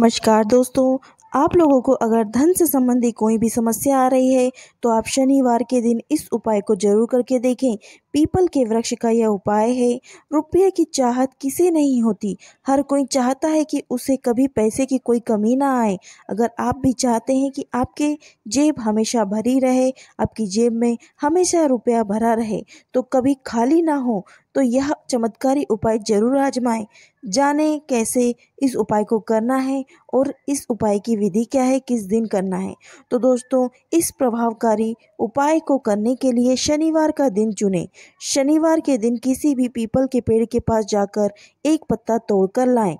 नमस्कार दोस्तों आप लोगों को अगर धन से संबंधी कोई भी समस्या आ रही है तो आप शनिवार के दिन इस उपाय को जरूर करके देखें पीपल के वृक्ष का यह उपाय है रुपये की चाहत किसे नहीं होती हर कोई चाहता है कि उसे कभी पैसे की कोई कमी ना आए अगर आप भी चाहते हैं कि आपके जेब हमेशा भरी रहे आपकी जेब में हमेशा रुपया भरा रहे तो कभी खाली ना हो तो यह चमत्कारी उपाय जरूर आजमाएं जाने कैसे इस उपाय को करना है और इस उपाय की विधि क्या है किस दिन करना है तो दोस्तों इस प्रभावकारी उपाय को करने के लिए शनिवार का दिन चुनें शनिवार के दिन किसी भी पीपल के पेड़ के पास जाकर एक पत्ता तोड़कर लाएं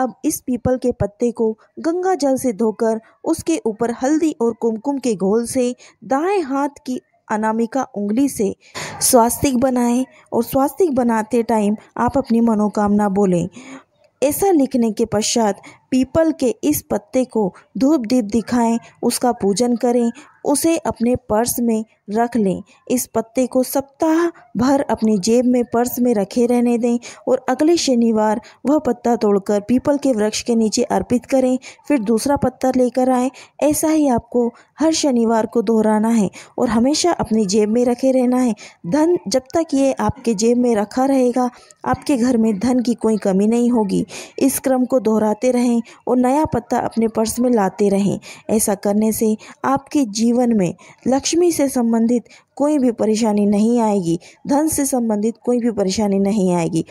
अब इस पीपल के पत्ते को गंगा जल से धोकर उसके ऊपर हल्दी और कुमकुम के घोल से दाएं हाथ की अनामिका उंगली से स्वास्तिक बनाएं और स्वास्तिक बनाते टाइम आप अपनी मनोकामना बोलें ऐसा लिखने के पश्चात पीपल के इस पत्ते को धूप दीप दिखाएं उसका पूजन करें उसे अपने पर्स में रख लें इस पत्ते को सप्ताह भर अपनी जेब में पर्स में रखे रहने दें और अगले शनिवार वह पत्ता तोड़कर पीपल के वृक्ष के नीचे अर्पित करें फिर दूसरा पत्ता लेकर आए ऐसा ही आपको हर शनिवार को दोहराना है और हमेशा अपनी जेब में रखे रहना है धन जब तक ये आपके जेब में रखा रहेगा आपके घर में धन की कोई कमी नहीं होगी इस क्रम को दोहराते रहें और नया पत्ता अपने पर्स में लाते रहें ऐसा करने से आपके जीवन में लक्ष्मी से संबंधित कोई भी परेशानी नहीं आएगी धन से संबंधित कोई भी परेशानी नहीं आएगी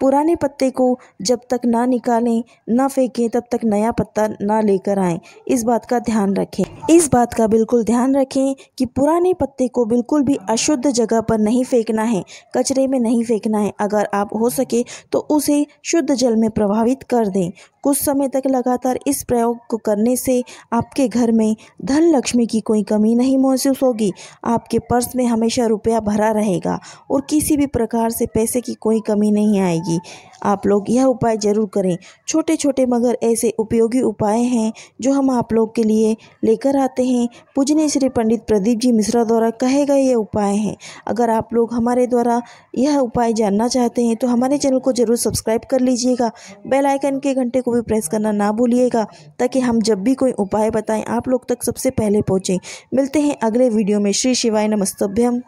पुराने पत्ते को जब तक ना निकालें ना फेंकें तब तक नया पत्ता ना लेकर आएं इस बात का ध्यान रखें इस बात का बिल्कुल ध्यान रखें कि पुराने पत्ते को बिल्कुल भी अशुद्ध जगह पर नहीं फेंकना है कचरे में नहीं फेंकना है अगर आप हो सके तो उसे शुद्ध जल में प्रभावित कर दें कुछ समय तक लगातार इस प्रयोग को करने से आपके घर में धन लक्ष्मी की कोई कमी नहीं महसूस होगी आपके पर्स में हमेशा रुपया भरा रहेगा और किसी भी प्रकार से पैसे की कोई कमी नहीं आएगी आप लोग यह उपाय ज़रूर करें छोटे छोटे मगर ऐसे उपयोगी उपाय हैं जो हम आप लोग के लिए लेकर आते हैं पूजनीय श्री पंडित प्रदीप जी मिश्रा द्वारा कहे गए ये उपाय हैं अगर आप लोग हमारे द्वारा यह उपाय जानना चाहते हैं तो हमारे चैनल को ज़रूर सब्सक्राइब कर लीजिएगा बेल आइकन के घंटे को भी प्रेस करना ना भूलिएगा ताकि हम जब भी कोई उपाय बताएं आप लोग तक सबसे पहले पहुँचें मिलते हैं अगले वीडियो में श्री शिवाय नमस्तभ्यम